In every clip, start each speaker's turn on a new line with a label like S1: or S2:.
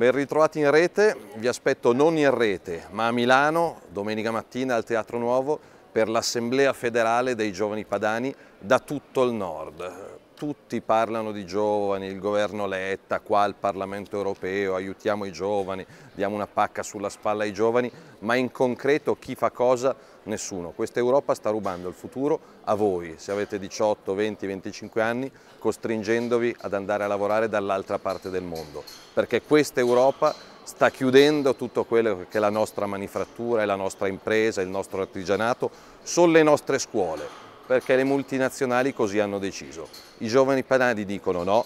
S1: Ben ritrovati in rete, vi aspetto non in rete ma a Milano domenica mattina al Teatro Nuovo per l'Assemblea federale dei giovani padani da tutto il nord tutti parlano di giovani, il governo Letta, qua il Parlamento europeo, aiutiamo i giovani, diamo una pacca sulla spalla ai giovani, ma in concreto chi fa cosa? Nessuno. Questa Europa sta rubando il futuro a voi, se avete 18, 20, 25 anni, costringendovi ad andare a lavorare dall'altra parte del mondo, perché questa Europa sta chiudendo tutto quello che è la nostra manifattura, la nostra impresa, il nostro artigianato, sulle nostre scuole perché le multinazionali così hanno deciso. I giovani panadi dicono no,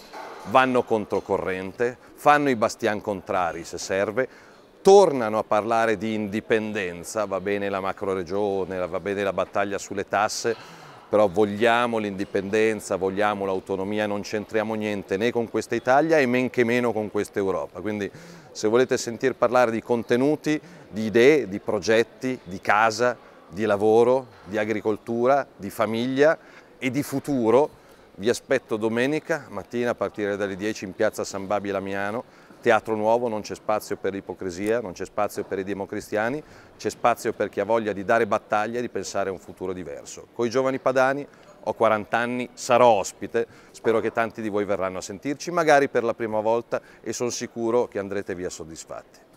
S1: vanno controcorrente, fanno i bastian contrari se serve, tornano a parlare di indipendenza, va bene la macroregione, va bene la battaglia sulle tasse, però vogliamo l'indipendenza, vogliamo l'autonomia, non c'entriamo niente né con questa Italia e men che meno con questa Europa. Quindi se volete sentir parlare di contenuti, di idee, di progetti, di casa, di lavoro, di agricoltura, di famiglia e di futuro. Vi aspetto domenica mattina a partire dalle 10 in piazza San Babi Lamiano. Teatro Nuovo non c'è spazio per l'ipocrisia, non c'è spazio per i democristiani, c'è spazio per chi ha voglia di dare battaglia e di pensare a un futuro diverso. Con i giovani padani ho 40 anni, sarò ospite, spero che tanti di voi verranno a sentirci, magari per la prima volta e sono sicuro che andrete via soddisfatti.